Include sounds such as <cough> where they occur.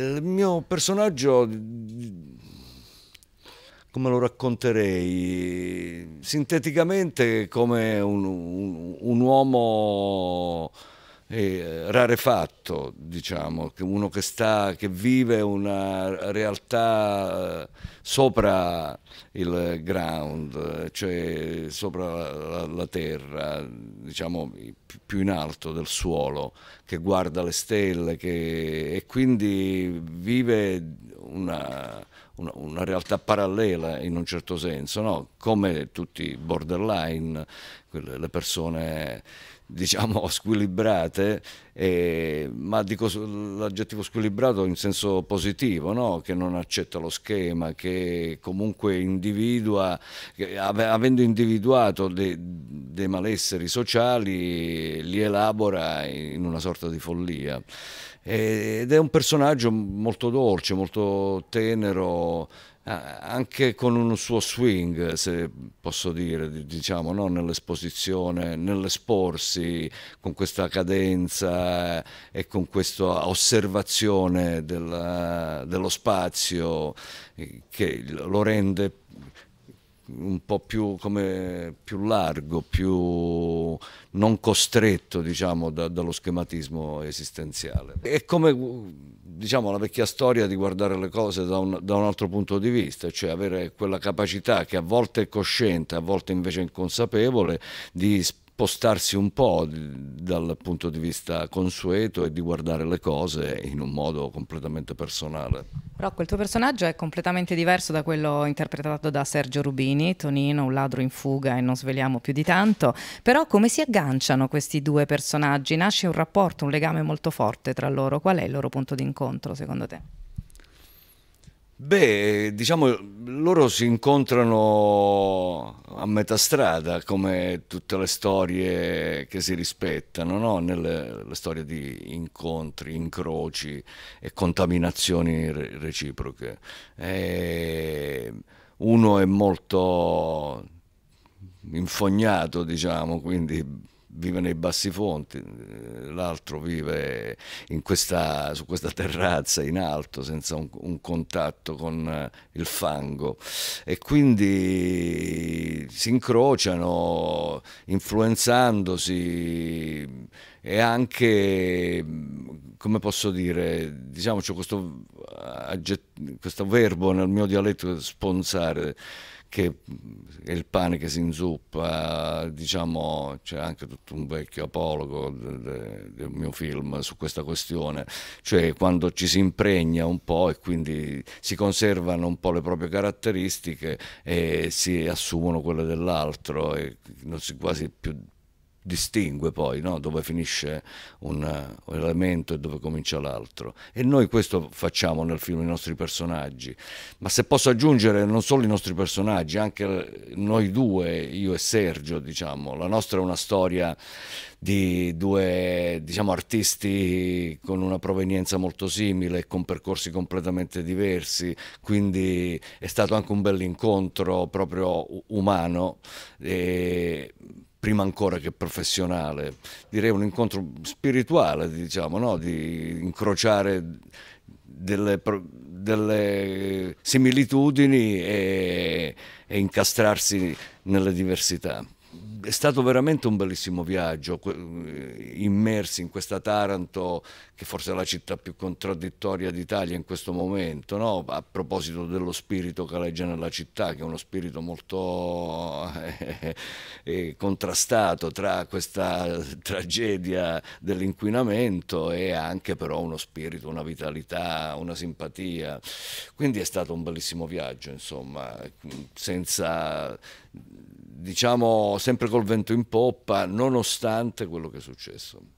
Il mio personaggio, come lo racconterei? Sinteticamente come un, un, un uomo eh, rarefatto, diciamo, uno che, sta, che vive una realtà eh, sopra il ground, cioè sopra la, la terra diciamo, più in alto del suolo, che guarda le stelle che, e quindi vive una, una, una, realtà parallela in un certo senso, no? come tutti i borderline, quelle, le persone diciamo <laughs> squilibrate, eh, ma dico l'aggettivo squilibrato in senso positivo, no? che non accetta lo schema, che comunque individua, che av avendo individuato dei de malesseri sociali, li elabora in una sorta di follia. Ed è un personaggio molto dolce, molto tenero eh, anche con un suo swing, se posso dire, diciamo, no? nell'esposizione, nell'esporsi con questa cadenza eh, e con questa osservazione della, eh, dello spazio che lo rende un po' più, come, più largo, più non costretto diciamo, da, dallo schematismo esistenziale. È come diciamo, la vecchia storia di guardare le cose da un, da un, altro punto di vista, cioè avere quella capacità che a volte è cosciente, a volte invece è inconsapevole, di spiegare spostarsi un po' dal punto di vista consueto e di guardare le cose in un modo completamente personale. Rocco, il tuo personaggio è completamente diverso da quello interpretato da Sergio Rubini, Tonino, un ladro in fuga e non sveliamo più di tanto, però come si agganciano questi due personaggi? Nasce un rapporto, un legame molto forte tra loro, qual è il loro punto d'incontro secondo te? Beh, diciamo, loro si incontrano a metà strada come tutte le storie che si rispettano, no? Nelle, le storie di incontri, incroci e contaminazioni re reciproche. E uno è molto infognato, diciamo, quindi vive nei bassi fonti, eh, l'altro vive questa, su questa terrazza in alto senza un, un, contatto con eh, il fango e quindi si incrociano influenzandosi e anche, come posso dire, diciamo c'è questo, eh, questo verbo nel mio dialetto sponsare che è il pane che si inzuppa, diciamo, c'è anche tutto un vecchio apologo de, del mio film su questa questione, cioè quando ci si impregna un po' e quindi si conservano un po' le proprie caratteristiche e si assumono quelle dell'altro e non si quasi più distingue poi no? dove finisce un, un, elemento e dove comincia l'altro. E noi questo facciamo nel film, i nostri personaggi. Ma se posso aggiungere non solo i nostri personaggi, anche noi due, io e Sergio, diciamo, la nostra è una storia di due diciamo, artisti con una provenienza molto simile, con percorsi completamente diversi, quindi è stato anche un bell'incontro proprio umano. E prima ancora che professionale, direi un incontro spirituale, diciamo, no? di incrociare delle, delle similitudini e, e incastrarsi nelle diversità è stato veramente un bellissimo viaggio, eh, immersi in questa Taranto, che forse è la città più contraddittoria d'Italia in questo momento, no? a proposito dello spirito che legge nella città, che è uno spirito molto eh, <laughs> eh, contrastato tra questa tragedia dell'inquinamento e anche però uno spirito, una vitalità, una simpatia. Quindi è stato un bellissimo viaggio, insomma, senza diciamo sempre col vento in poppa, nonostante quello che è successo.